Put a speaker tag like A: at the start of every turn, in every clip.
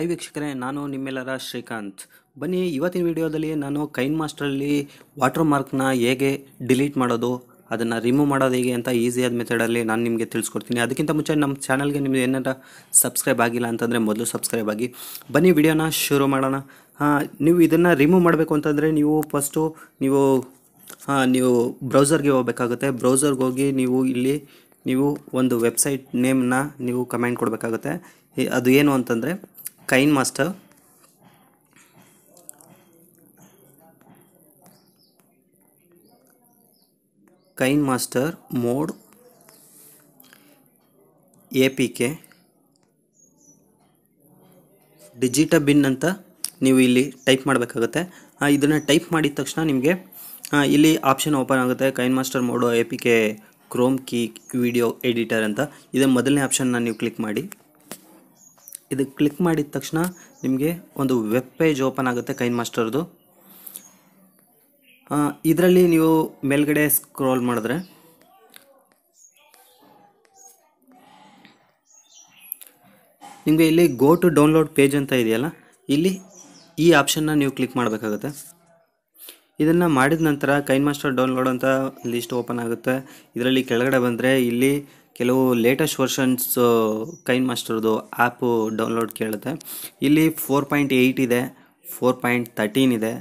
A: I ವೀಕ್ಷಕರೇ ನಾನು ನಿಮ್ಮೆಲ್ಲರ ಶ್ರೀಕಾಂತ್ ಬನ್ನಿ ಇವತ್ತಿನ ವಿಡಿಯೋದಲ್ಲಿ ನಾನು ಕೈನ್ ಮಾಸ್ಟ್ರಲ್ಲಿ ವಾಟರ್ ಮಾರ್ಕ್ನ ಹೇಗೆ ಡಿಲೀಟ್ ಮಾಡೋದು ಅದನ್ನು ರಿಮೂವ್ ಮಾಡೋದು ಹೇಗೆ ಅಂತ ಈಸಿಯಾದ ಮೆಥಡಲ್ಲಿ ನಾನು ನಿಮಗೆ ತಿಳಿಸ್ಕೊಡ್ತೀನಿ ಅದಕ್ಕಿಂತ ಮುಂಚೆ ನಮ್ಮ ಚಾನಲ್ಗೆ ನಿಮ್ಮದು ಏನಾರ ಸಬ್ಸ್ಕ್ರೈಬ್ ಆಗಿಲ್ಲ ಅಂತಂದರೆ ಮೊದಲು ಸಬ್ಸ್ಕ್ರೈಬ್ ಆಗಿ ಬನ್ನಿ ವಿಡಿಯೋನ ಶುರು ಮಾಡೋಣ ನೀವು ಇದನ್ನು ರಿಮೂವ್ ಮಾಡಬೇಕು ಅಂತಂದರೆ ನೀವು ಫಸ್ಟು ನೀವು ನೀವು ಬ್ರೌಸರ್ಗೆ ಹೋಗಬೇಕಾಗುತ್ತೆ ಬ್ರೌಸರ್ಗೆ ಹೋಗಿ ನೀವು ಇಲ್ಲಿ ನೀವು ಒಂದು ವೆಬ್ಸೈಟ್ ನೇಮನ್ನ ನೀವು ಕಮೆಂಟ್ ಕೊಡಬೇಕಾಗುತ್ತೆ ಅದು ಏನು ಅಂತಂದರೆ KineMaster KineMaster mod A P K ಡಿಜಿಟ ಬಿನ್ ಅಂತ ನೀವು ಇಲ್ಲಿ ಟೈಪ್ ಮಾಡಬೇಕಾಗುತ್ತೆ ಇದನ್ನು ಟೈಪ್ ಮಾಡಿದ ತಕ್ಷಣ ನಿಮಗೆ ಇಲ್ಲಿ ಆಪ್ಷನ್ ಓಪನ್ ಆಗುತ್ತೆ KineMaster mod A P K chroma key video editor ಅಂತ ಇದನ್ನು ಮೊದಲನೇ ಆಪ್ಷನ್ನ ನೀವು ಕ್ಲಿಕ್ ಮಾಡಿ ಇದಕ್ಕೆ ಕ್ಲಿಕ್ ಮಾಡಿದ ತಕ್ಷಣ ನಿಮಗೆ ಒಂದು ವೆಬ್ ಪೇಜ್ ಓಪನ್ ಆಗುತ್ತೆ ಕೈನ್ ಮಾಸ್ಟರ್ದು ಇದರಲ್ಲಿ ನೀವು ಮೇಲ್ಗಡೆ ಸ್ಕ್ರೋಲ್ ಮಾಡಿದ್ರೆ ನಿಮಗೆ ಇಲ್ಲಿ ಗೋ ಟು ಡೌನ್ಲೋಡ್ ಪೇಜ್ ಅಂತ ಇದೆಯಲ್ಲ ಇಲ್ಲಿ ಈ ಆಪ್ಷನ್ನ ನೀವು ಕ್ಲಿಕ್ ಮಾಡಬೇಕಾಗುತ್ತೆ ಇದನ್ನು ಮಾಡಿದ ನಂತರ ಕೈನ್ ಮಾಸ್ಟರ್ ಡೌನ್ಲೋಡ್ ಅಂತ ಲಿಸ್ಟ್ ಓಪನ್ ಆಗುತ್ತೆ ಇದರಲ್ಲಿ ಕೆಳಗಡೆ ಬಂದರೆ ಇಲ್ಲಿ ಕೆಲವು ಲೇಟೆಸ್ಟ್ ವರ್ಷನ್ಸ್ ಕೈನ್ ಮಾಸ್ಟರ್ದು ಆ್ಯಪು ಡೌನ್ಲೋಡ್ ಕೇಳುತ್ತೆ ಇಲ್ಲಿ ಫೋರ್ ಪಾಯಿಂಟ್ ಏಯ್ಟ್ ಇದೆ ಫೋರ್ ಪಾಯಿಂಟ್ ತರ್ಟೀನ್ ಇದೆ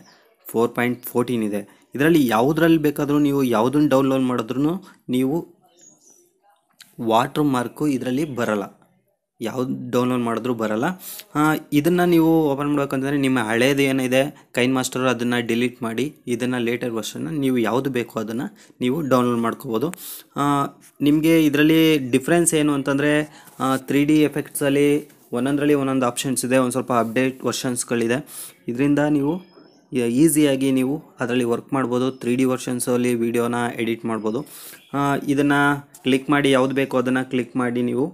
A: ಫೋರ್ ಪಾಯಿಂಟ್ ಫೋರ್ಟೀನ್ ಇದೆ ಇದರಲ್ಲಿ ಯಾವುದ್ರಲ್ಲಿ ಬೇಕಾದರೂ ನೀವು ಯಾವುದನ್ನು ಡೌನ್ಲೋಡ್ ಮಾಡಿದ್ರೂ ನೀವು ವಾಟ್ರ್ ಮಾರ್ಕು ಇದರಲ್ಲಿ ಬರಲ್ಲ ಯಾವ್ದು ಡೌನ್ಲೋಡ್ ಮಾಡಿದ್ರೂ ಬರೋಲ್ಲ ಇದನ್ನು ನೀವು ಓಪನ್ ಮಾಡಬೇಕಂತಂದರೆ ನಿಮ್ಮ ಹಳೇದು ಏನಿದೆ ಕೈನ್ ಮಾಸ್ಟರು ಅದನ್ನು ಡಿಲೀಟ್ ಮಾಡಿ ಇದನ್ನು ಲೇಟರ್ ವರ್ಷನ್ನ ನೀವು ಯಾವುದು ಬೇಕೋ ಅದನ್ನು ನೀವು ಡೌನ್ಲೋಡ್ ಮಾಡ್ಕೋಬೋದು ನಿಮಗೆ ಇದರಲ್ಲಿ ಡಿಫ್ರೆನ್ಸ್ ಏನು ಅಂತಂದರೆ ತ್ರೀ ಡಿ ಎಫೆಕ್ಟ್ಸಲ್ಲಿ ಒಂದೊಂದರಲ್ಲಿ ಒಂದೊಂದು ಆಪ್ಷನ್ಸ್ ಇದೆ ಒಂದು ಸ್ವಲ್ಪ ಅಪ್ಡೇಟ್ ವರ್ಷನ್ಸ್ಗಳಿದೆ ಇದರಿಂದ ನೀವು ಈಸಿಯಾಗಿ ನೀವು ಅದರಲ್ಲಿ ವರ್ಕ್ ಮಾಡ್ಬೋದು ತ್ರೀ ಡಿ ವರ್ಷನ್ಸಲ್ಲಿ ವೀಡಿಯೋನ ಎಡಿಟ್ ಮಾಡ್ಬೋದು ಇದನ್ನು ಕ್ಲಿಕ್ ಮಾಡಿ ಯಾವುದು ಬೇಕೋ ಅದನ್ನು ಕ್ಲಿಕ್ ಮಾಡಿ ನೀವು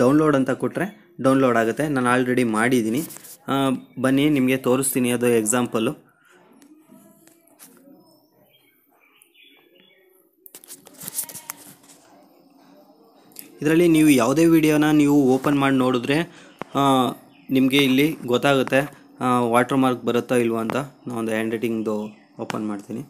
A: ಡೌನ್ಲೋಡ್ ಅಂತ ಕೊಟ್ಟರೆ ಡೌನ್ಲೋಡ್ ಆಗುತ್ತೆ ನಾನು ಆಲ್ರೆಡಿ ಮಾಡಿದ್ದೀನಿ ಬನ್ನಿ ನಿಮಗೆ ತೋರಿಸ್ತೀನಿ ಅದು ಎಕ್ಸಾಂಪಲ್ಲು ಇದರಲ್ಲಿ ನೀವು ಯಾವುದೇ ವಿಡಿಯೋನ ನೀವು ಓಪನ್ ಮಾಡಿ ನೋಡಿದ್ರೆ ನಿಮಗೆ ಇಲ್ಲಿ ಗೊತ್ತಾಗುತ್ತೆ ವಾಟರ್ ಮಾರ್ಕ್ ಬರುತ್ತಾ ಇಲ್ವಾ ಅಂತ ನಾವೊಂದು ಹ್ಯಾಂಡ್ ರೈಟಿಂಗ್ದು ಓಪನ್ ಮಾಡ್ತೀನಿ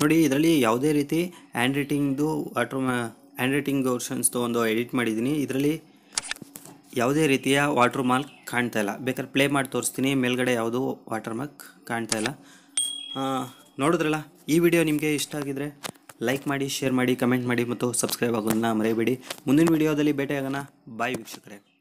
A: ನೋಡಿ ಇದರಲ್ಲಿ ಯಾವುದೇ ರೀತಿ ಹ್ಯಾಂಡ್ ರೈಟಿಂಗ್ದು ವಾಟ್ರ್ ಹ್ಯಾಂಡ್ ರೈಟಿಂಗ್ ಓರ್ಷನ್ಸ್ದು ಒಂದು ಎಡಿಟ್ ಮಾಡಿದ್ದೀನಿ ಇದರಲ್ಲಿ ಯಾವುದೇ ರೀತಿಯ ವಾಟ್ರ್ ಮಾರ್ಕ್ ಕಾಣ್ತಾ ಇಲ್ಲ ಬೇಕಾದ್ರೆ ಪ್ಲೇ ಮಾಡಿ ತೋರಿಸ್ತೀನಿ ಮೇಲ್ಗಡೆ ಯಾವುದು ವಾಟರ್ ಮಾರ್ಕ್ ಕಾಣ್ತಾ ಇಲ್ಲ ನೋಡಿದ್ರಲ್ಲ ಈ ವಿಡಿಯೋ ನಿಮಗೆ ಇಷ್ಟ ಆಗಿದ್ರೆ ಲೈಕ್ ಮಾಡಿ ಶೇರ್ ಮಾಡಿ ಕಮೆಂಟ್ ಮಾಡಿ ಮತ್ತು ಸಬ್ಸ್ಕ್ರೈಬ್ ಆಗೋದನ್ನ ಮರೆಯಬೇಡಿ ಮುಂದಿನ ವಿಡಿಯೋದಲ್ಲಿ ಭೇಟಿಯಾಗೋಣ ಬಾಯ್ ವೀಕ್ಷಕರೇ